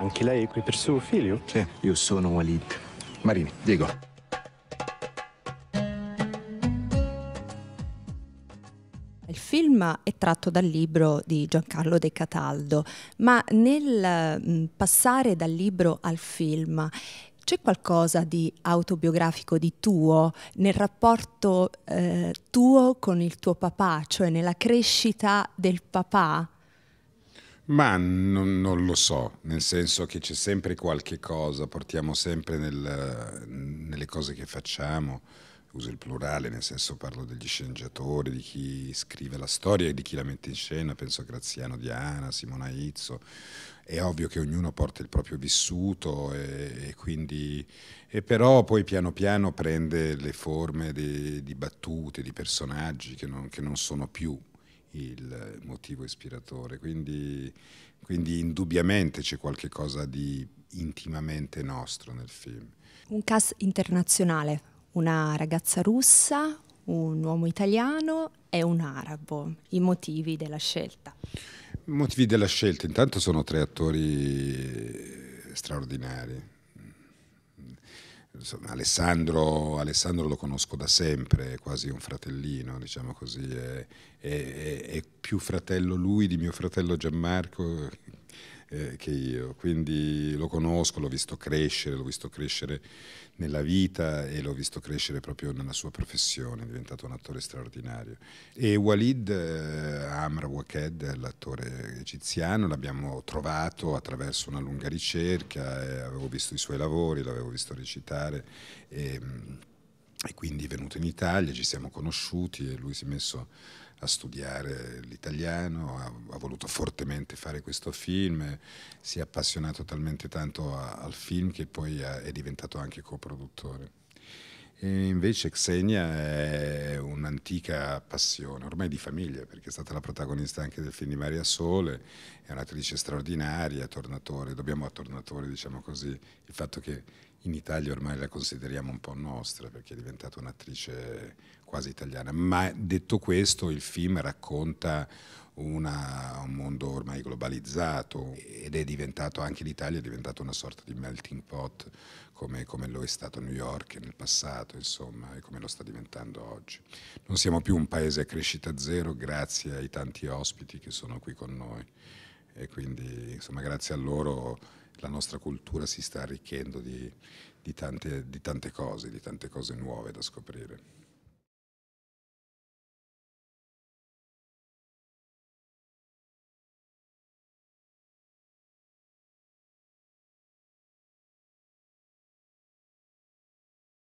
Anche lei è qui per suo figlio? Sì, io sono Walid. Marini, Diego. Il film è tratto dal libro di Giancarlo De Cataldo, ma nel mm, passare dal libro al film c'è qualcosa di autobiografico di tuo nel rapporto eh, tuo con il tuo papà, cioè nella crescita del papà? Ma non, non, lo so, nel senso che c'è sempre qualche cosa, portiamo sempre nel, nelle cose che facciamo, uso il plurale, nel senso parlo degli sceneggiatori, di chi scrive la storia e di chi la mette in scena, penso a Graziano Diana, Simona Izzo, è ovvio che ognuno porta il proprio vissuto e, e quindi, e però poi piano piano prende le forme di, di battute, di personaggi che non, che non sono più il motivo ispiratore, quindi, quindi indubbiamente c'è qualcosa di intimamente nostro nel film. Un cast internazionale, una ragazza russa, un uomo italiano e un arabo, i motivi della scelta. I motivi della scelta, intanto sono tre attori eh, straordinari, Alessandro, Alessandro, lo conosco da sempre, è quasi un fratellino, diciamo così, è, è, è, più fratello lui di mio fratello Gianmarco, eh, che io, quindi lo conosco, l'ho visto crescere, l'ho visto crescere nella vita e l'ho visto crescere proprio nella sua professione, è diventato un attore straordinario. E Walid eh, Amr Waked, l'attore egiziano, l'abbiamo trovato attraverso una lunga ricerca, eh, avevo visto i suoi lavori, l'avevo visto recitare. E, ehm, e quindi è venuto in Italia, ci siamo conosciuti e lui si è messo a studiare l'italiano, ha, ha voluto fortemente fare questo film, si è appassionato talmente tanto a, al film che poi ha, è diventato anche coproduttore. E invece Xenia è un'antica passione, ormai di famiglia, perché è stata la protagonista anche del film di Maria Sole, è un'attrice straordinaria, tornatore, dobbiamo a tornatore, diciamo così, il fatto che in Italia ormai la consideriamo un po' nostra perché è diventata un'attrice quasi italiana, ma detto questo il film racconta una, un mondo ormai globalizzato ed è diventato anche l'Italia, è diventato una sorta di melting pot come, come, lo è stato New York nel passato, insomma, e come lo sta diventando oggi. Non siamo più un paese a crescita zero grazie ai tanti ospiti che sono qui con noi e quindi insomma grazie a loro la nostra cultura si sta arricchendo di, di, tante, di tante cose, di tante cose nuove da scoprire.